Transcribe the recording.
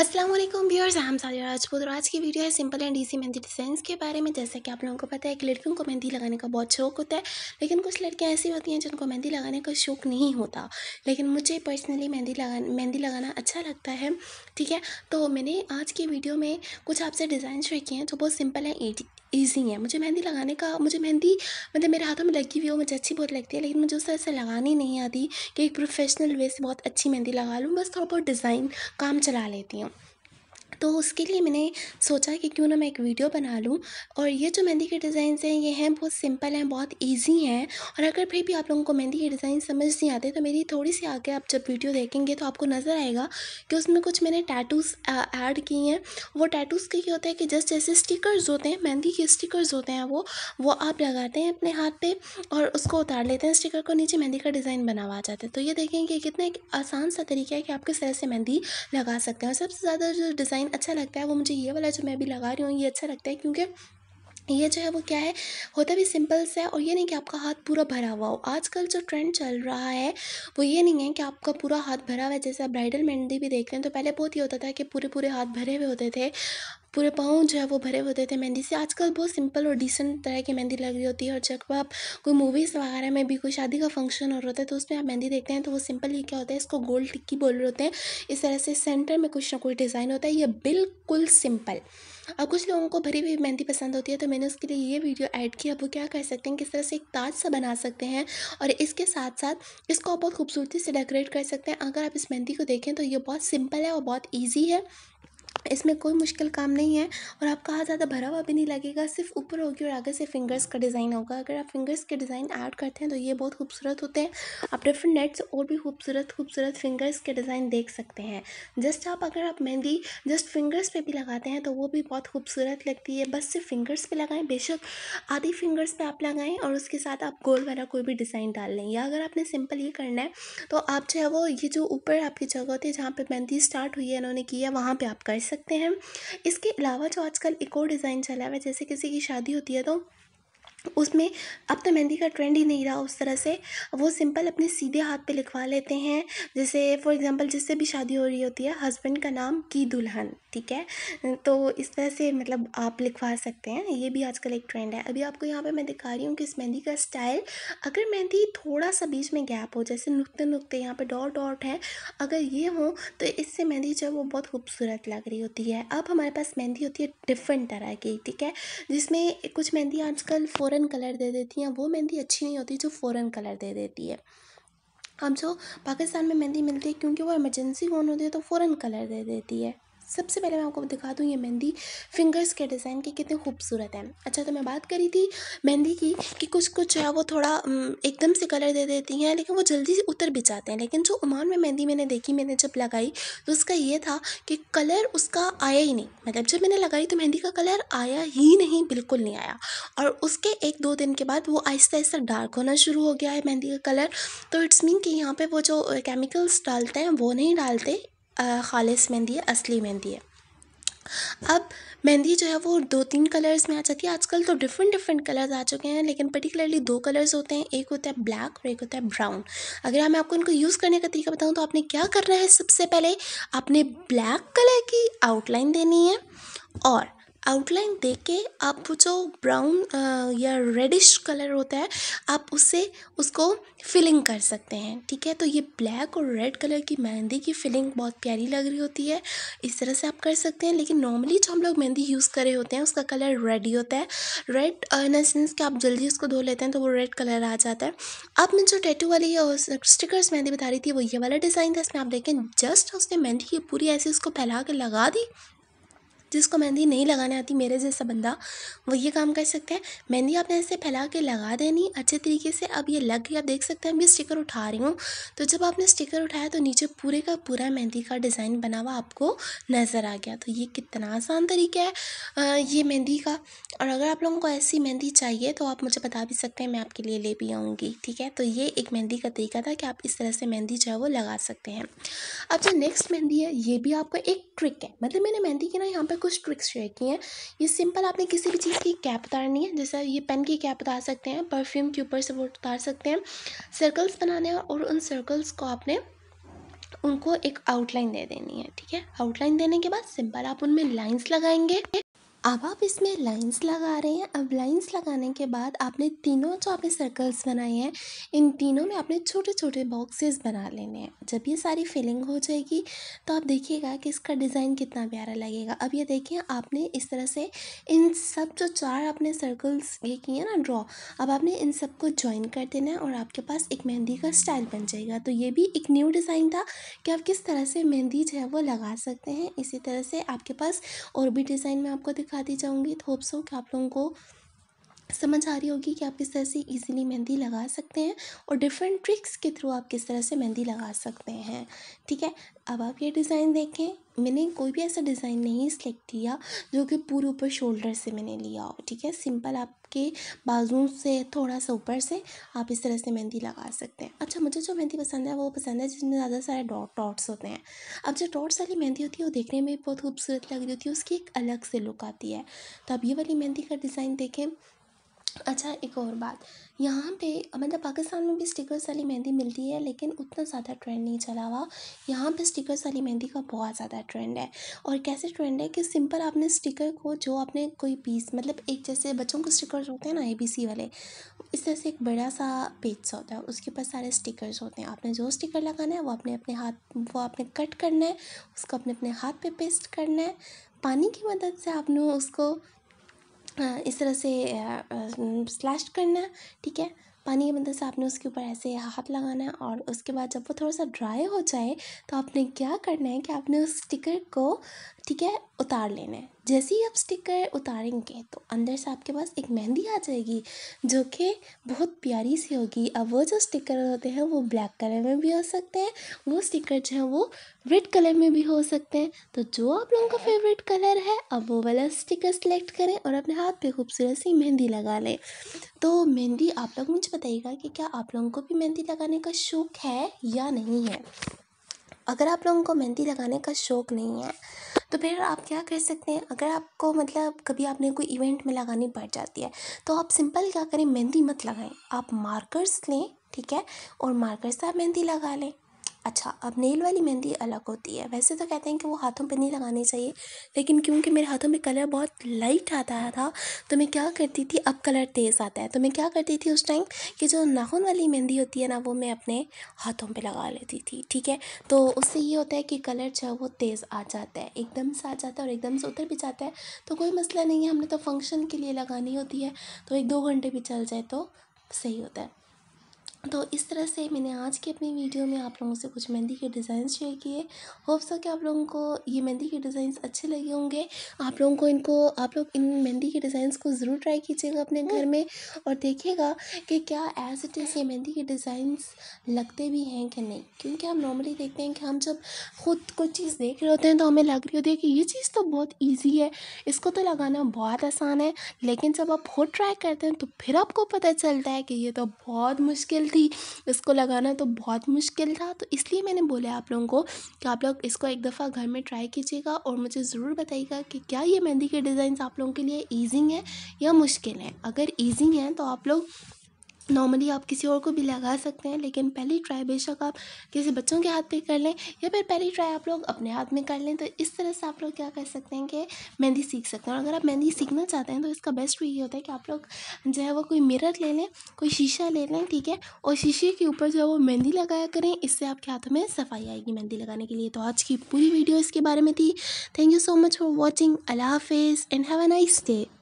Aslam viewers हम साजिया राजपूत और आज की वीडियो है simple and easy mehndi designs के बारे में जैसा कि आप लोगों को पता है कि लड़कियों को मेहंदी लगाने का बहुत शौक होता है लेकिन कुछ लड़कियां ऐसी होती हैं जिनको मेहंदी लगाने का शौक नहीं होता लेकिन मुझे पर्सनली मेहंदी लगा मेहंदी लगाना अच्छा लगता है ठीक है तो मैंने आज की वीडियो में कुछ आपसे डिज़ाइन शेयर किए हैं जो बहुत सिंपल है ईजी है मुझे मेहंदी लगाने का मुझे मेहंदी मतलब मेरे हाथों में लगी हुई हो मुझे अच्छी बहुत लगती है लेकिन मुझे उस तरह से लगानी नहीं आती कि एक प्रोफेशनल वे से बहुत अच्छी मेहंदी लगा लूँ बस थोड़ा बहुत डिज़ाइन काम चला लेती हूँ तो उसके लिए मैंने सोचा कि क्यों ना मैं एक वीडियो बना लूँ और ये जो मेहंदी के डिज़ाइन हैं ये हैं बहुत सिंपल हैं बहुत ईजी हैं और अगर फिर भी आप लोगों को मेहंदी के डिज़ाइन समझ नहीं आते तो मेरी थोड़ी सी आगे आप जब वीडियो देखेंगे तो आपको नज़र आएगा कि उसमें कुछ मैंने टैटूज़ ऐड किए हैं वो टैटूज़ के ये होते हैं कि जस्ट जैसे स्टिकर्स होते हैं मेहंदी के स्टिकर्स होते हैं वो वो आप लगाते हैं अपने हाथ पर और उसको उतार लेते हैं स्टिकर को नीचे मेहंदी का डिज़ाइन बना हुआ जाता है तो ये देखेंगे कितना एक आसान सा तरीका है कि आप किस तरह से मेहंदी लगा सकते हैं और सबसे ज़्यादा जो डिज़ाइन डिज़ाइन अच्छा लगता है वो मुझे ये वाला जो मैं अभी लगा रही हूँ ये अच्छा लगता है क्योंकि ये जो है वो क्या है होता भी सिंपल सा है और ये नहीं कि आपका हाथ पूरा भरा हुआ हो आजकल जो ट्रेंड चल रहा है वो ये नहीं है कि आपका पूरा हाथ भरा हुआ है जैसे आप ब्राइडल मेहंदी भी देख रहे हैं तो पहले बहुत ही होता था कि पूरे पूरे हाथ भरे हुए होते थे पूरे पाँव जो है वो भरे होते थे मेहंदी से आजकल बहुत सिंपल और डिसेंट तरह की मेहंदी लग रही होती है और जब आप कोई मूवीज़ वगैरह में भी कोई शादी का फंक्शन हो रहा होता है तो उसमें आप मेहंदी देखते हैं तो वो सिंपल ही क्या होता है इसको गोल टिक्की बोल रहे होते हैं इस तरह से सेंटर में कुछ ना कुछ डिज़ाइन होता है ये बिल्कुल सिंपल अब कुछ लोगों को भरी हुई मेहंदी पसंद होती है तो मैंने उसके लिए ये वीडियो ऐड किया अब वो क्या कर सकते हैं किस तरह से एक ताज सा बना सकते हैं और इसके साथ साथ इसको बहुत खूबसूरती से डेकोरेट कर सकते हैं अगर आप इस मेहंदी को देखें तो ये बहुत सिंपल है और बहुत ईजी है इसमें कोई मुश्किल काम नहीं है और आप कहाँ ज़्यादा भरा हुआ भी नहीं लगेगा सिर्फ ऊपर होगी और आगे से फिंगर्स का डिज़ाइन होगा अगर आप फिंगर्स के डिज़ाइन ऐड करते हैं तो ये बहुत खूबसूरत होते हैं आप डिफरेंट नेट से और भी खूबसूरत खूबसूरत फिंगर्स के डिज़ाइन देख सकते हैं जस्ट आप अगर आप मेहंदी जस्ट फिंगर्स पर भी लगाते हैं तो वो भी बहुत खूबसूरत लगती है बस सिर्फ फिंगर्स पर लगाएं बेशक आधी फिंगर्स पर आप लगाएं और उसके साथ आप गोल वाला कोई भी डिज़ाइन डाल लें या अगर आपने सिंपल ये करना है तो आप जो है वो ये जो ऊपर आपकी जगह होती है जहाँ पर मेहंदी स्टार्ट हुई है इन्होंने की है वहाँ पर आप कर बच सकते हैं इसके अलावा जो आजकल एक और डिज़ाइन चला हुआ है जैसे किसी की शादी होती है तो उसमें अब तो मेहंदी का ट्रेंड ही नहीं रहा उस तरह से वो सिंपल अपने सीधे हाथ पे लिखवा लेते हैं जैसे फॉर एग्जांपल जिससे भी शादी हो रही होती है हस्बैंड का नाम की दुल्हन ठीक है तो इस तरह से मतलब आप लिखवा सकते हैं ये भी आजकल एक ट्रेंड है अभी आपको यहाँ पे मैं दिखा रही हूँ कि इस मेहंदी का स्टाइल अगर मेहंदी थोड़ा सा बीच में गैप हो जैसे नुकते नुकते यहाँ पे डॉट डॉट है अगर ये हो तो इससे मेहंदी जो है वो बहुत खूबसूरत लग रही होती है अब हमारे पास मेहंदी होती है डिफरेंट तरह की ठीक है जिसमें कुछ मेहंदी आजकल फ़ौरन कलर दे देती हैं वो मेहंदी अच्छी नहीं होती जो फ़ौरन कलर दे देती है अब जो पाकिस्तान में मेहंदी मिलती है क्योंकि वो इमरजेंसी ऑन होती है तो फ़ौरन कलर दे देती है सबसे पहले मैं आपको दिखा दूँ ये मेहंदी फिंगर्स के डिज़ाइन के कितने खूबसूरत हैं अच्छा तो मैं बात करी थी मेहंदी की कि कुछ कुछ है वो थोड़ा एकदम से कलर दे देती हैं लेकिन वो जल्दी से उतर भी जाते हैं लेकिन जो उमान में मेहंदी मैंने देखी मैंने जब लगाई तो उसका ये था कि कलर उसका आया ही नहीं मतलब जब मैंने लगाई तो मेहंदी का कलर आया ही नहीं बिल्कुल नहीं आया और उसके एक दो दिन के बाद वो आहिस्ता आहिस्ता डार्क होना शुरू हो गया है मेहंदी का कलर तो इट्स मीन कि यहाँ पर वो जो केमिकल्स डालते हैं वो नहीं डालते ख़ालिस मेहंदी है असली मेहंदी है अब मेहंदी जो है वो दो तीन कलर्स में आ जाती है आजकल तो डिफरेंट डिफरेंट कलर्स आ चुके हैं लेकिन पर्टिकुलरली दो कलर्स होते हैं एक होता है ब्लैक और एक होता है ब्राउन अगर मैं आपको इनको यूज़ करने का तरीका बताऊँ तो आपने क्या करना है सबसे पहले आपने ब्लैक कलर की आउटलाइन देनी है और आउटलाइन देख के आप वो जो ब्राउन या रेडिश कलर होता है आप उससे उसको फिलिंग कर सकते हैं ठीक है तो ये ब्लैक और रेड कलर की मेहंदी की फिलिंग बहुत प्यारी लग रही होती है इस तरह से आप कर सकते हैं लेकिन नॉर्मली जो हम लोग मेहंदी यूज़ करे होते हैं उसका कलर रेड ही होता है रेड इन सेंस कि आप जल्दी उसको धो लेते हैं तो वो रेड कलर आ जाता है आप मैं जो टैटू वाली स्टिकर्स मेहंदी बता रही थी वो ये वाला डिज़ाइन था इसमें आप देखें जस्ट उसने मेहंदी की पूरी ऐसे उसको फैला के लगा दी जिसको मेहंदी नहीं लगाने आती मेरे जैसा बंदा वो ये काम कर सकता है मेहंदी आपने ऐसे फैला के लगा देनी अच्छे तरीके से अब ये लग गई आप देख सकते हैं मैं स्टिकर उठा रही हूँ तो जब आपने स्टिकर उठाया तो नीचे पूरे का पूरा मेहंदी का डिज़ाइन बना हुआ आपको नज़र आ गया तो ये कितना आसान तरीका है ये मेहंदी का और अगर आप लोगों को ऐसी मेहंदी चाहिए तो आप मुझे बता भी सकते हैं मैं आपके लिए ले भी आऊँगी ठीक है तो ये एक मेहंदी का तरीका था कि आप इस तरह से मेहंदी जो है वो लगा सकते हैं अब जो नेक्स्ट मेहंदी है ये भी आपका एक ट्रिक है मतलब मैंने मेहंदी की ना यहाँ पर कुछ ट्रिक्स शेयर की हैं ये सिंपल आपने किसी भी चीज़ की कैप उतारनी है जैसे ये पेन की कैप उतार सकते हैं परफ्यूम के ऊपर से वो उतार सकते हैं सर्कल्स बनाने हैं और उन सर्कल्स को आपने उनको एक आउटलाइन दे देनी है ठीक है आउटलाइन देने के बाद सिंपल आप उनमें लाइंस लगाएंगे अब आप इसमें लाइंस लगा रहे हैं अब लाइंस लगाने के बाद आपने तीनों जो आपने सर्कल्स बनाए हैं इन तीनों में आपने छोटे छोटे बॉक्सेस बना लेने हैं जब ये सारी फिलिंग हो जाएगी तो आप देखिएगा कि इसका डिज़ाइन कितना प्यारा लगेगा अब ये देखिए आपने इस तरह से इन सब जो चार आपने सर्कल्स ये किए ना ड्रॉ अब आपने इन सबको ज्वाइन कर देना है और आपके पास एक मेहंदी का स्टाइल बन जाएगा तो ये भी एक न्यू डिज़ाइन था कि आप किस तरह से मेहंदी जो है वो लगा सकते हैं इसी तरह से आपके पास और भी डिज़ाइन में आपको दिखा बताती जाऊँगी तो होप्स हो कि आप लोगों को समझ आ रही होगी कि आप किस तरह से इजीली मेहंदी लगा सकते हैं और डिफरेंट ट्रिक्स के थ्रू आप किस तरह से मेहंदी लगा सकते हैं ठीक है अब आप ये डिज़ाइन देखें मैंने कोई भी ऐसा डिज़ाइन नहीं सिलेक्ट किया जो कि पूरे ऊपर शोल्डर से मैंने लिया हो ठीक है सिंपल आप आपके बाजू से थोड़ा सा ऊपर से आप इस तरह से मेहंदी लगा सकते हैं अच्छा मुझे जो मेहंदी पसंद है वो पसंद है जिसमें ज़्यादा सारे डॉट डॉट्स होते हैं अब जो डॉट्स वाली मेहंदी होती है वो देखने में बहुत खूबसूरत लग रही होती है उसकी एक अलग से लुक आती है तो अब ये वाली मेहंदी का डिज़ाइन देखें अच्छा एक और बात यहाँ पे मतलब पाकिस्तान में भी स्टिकर्स वाली मेहंदी मिलती है लेकिन उतना ज़्यादा ट्रेंड नहीं चला हुआ यहाँ पे स्टिकर्स वाली मेहंदी का बहुत ज़्यादा ट्रेंड है और कैसे ट्रेंड है कि सिंपल आपने स्टिकर को जो आपने कोई पीस मतलब एक जैसे बच्चों के स्टिकर्स होते हैं ना ए बी सी वाले इस तरह से एक बड़ा सा पेज सा होता है उसके ऊपर सारे स्टिकर्स होते हैं आपने जो स्टिकर लगाना है वो अपने अपने हाथ वो आपने कट करना है उसको अपने अपने हाथ पे पेस्ट करना है पानी की मदद से आपने उसको इस तरह से स्लैश करना ठीक है पानी की मदद से आपने उसके ऊपर ऐसे हाथ लगाना है और उसके बाद जब वो थोड़ा सा ड्राई हो जाए तो आपने क्या करना है कि आपने उस स्टिकर को ठीक है उतार लेना है जैसे ही आप स्टिकर उतारेंगे तो अंदर से आपके पास एक मेहंदी आ जाएगी जो कि बहुत प्यारी सी होगी अब वो जो स्टिकर होते हैं वो ब्लैक कलर में भी हो सकते हैं वो स्टिकर जो हैं वो रेड कलर में भी हो सकते हैं तो जो आप लोगों का फेवरेट कलर है अब वो वाला स्टिकर सेलेक्ट करें और अपने हाथ पे खूबसूरत सी मेहंदी लगा लें तो मेहंदी आप लोग मुझे बताइएगा कि क्या आप लोगों को भी मेहंदी लगाने का शौक है या नहीं है अगर आप लोगों को मेहंदी लगाने का शौक नहीं है तो फिर आप क्या कर सकते हैं अगर आपको मतलब कभी आपने कोई इवेंट में लगानी पड़ जाती है तो आप सिंपल क्या करें मेहंदी मत लगाएं आप मार्कर्स लें ठीक है और मार्कर से आप मेहंदी लगा लें अच्छा अब नेल वाली मेहंदी अलग होती है वैसे तो कहते हैं कि वो हाथों पे नहीं लगानी चाहिए लेकिन क्योंकि मेरे हाथों में कलर बहुत लाइट आता था तो मैं क्या करती थी अब कलर तेज़ आता है तो मैं क्या करती थी उस टाइम कि जो नाखून वाली मेहंदी होती है ना वो मैं अपने हाथों पे लगा लेती थी ठीक है तो उससे ये होता है कि कलर जो है वो तेज़ आ जाता है एकदम से आ जाता है और एकदम से उतर भी जाता है तो कोई मसला नहीं है हमने तो फंक्शन के लिए लगानी होती है तो एक दो घंटे भी चल जाए तो सही होता है तो इस तरह से मैंने आज की अपनी वीडियो में आप लोगों से कुछ मेहंदी के डिज़ाइन शेयर किए होप सो कि आप लोगों को ये मेहंदी के डिज़ाइन अच्छे लगे होंगे आप लोगों को इनको आप लोग इन मेहंदी के डिज़ाइन को ज़रूर ट्राई कीजिएगा अपने घर में और देखिएगा कि क्या एज इट इज़ ये मेहंदी के डिज़ाइंस लगते भी हैं कि नहीं क्योंकि हम नॉर्मली देखते हैं कि हम जब खुद कोई चीज़ देख रहे होते हैं तो हमें लग रही होती है कि ये चीज़ तो बहुत ईजी है इसको तो लगाना बहुत आसान है लेकिन जब आप खुद ट्राई करते हैं तो फिर आपको पता चलता है कि ये तो बहुत मुश्किल थी इसको लगाना तो बहुत मुश्किल था तो इसलिए मैंने बोला आप लोगों को कि आप लोग इसको एक दफ़ा घर में ट्राई कीजिएगा और मुझे ज़रूर बताइएगा कि क्या ये मेहंदी के डिज़ाइन आप लोगों के लिए ईजिंग है या मुश्किल है अगर ईजिंग है तो आप लोग नॉर्मली आप किसी और को भी लगा सकते हैं लेकिन पहली ट्राई बेशक आप किसी बच्चों के हाथ पे कर लें या फिर पहली ट्राई आप लोग अपने हाथ में कर लें तो इस तरह से आप लोग क्या कर सकते हैं कि मेहंदी सीख सकते हैं और अगर आप मेहंदी सीखना चाहते हैं तो इसका बेस्ट वे ये होता है कि आप लोग जो है वो कोई मिरर ले लें कोई शीशा ले लें ठीक है और शीशे के ऊपर जो है वो मेहंदी लगाया करें इससे आपके हाथों में सफाई आएगी मेहंदी लगाने के लिए तो आज की पूरी वीडियो इसके बारे में थी thank you so much for watching अला हाफिज़ and have a nice day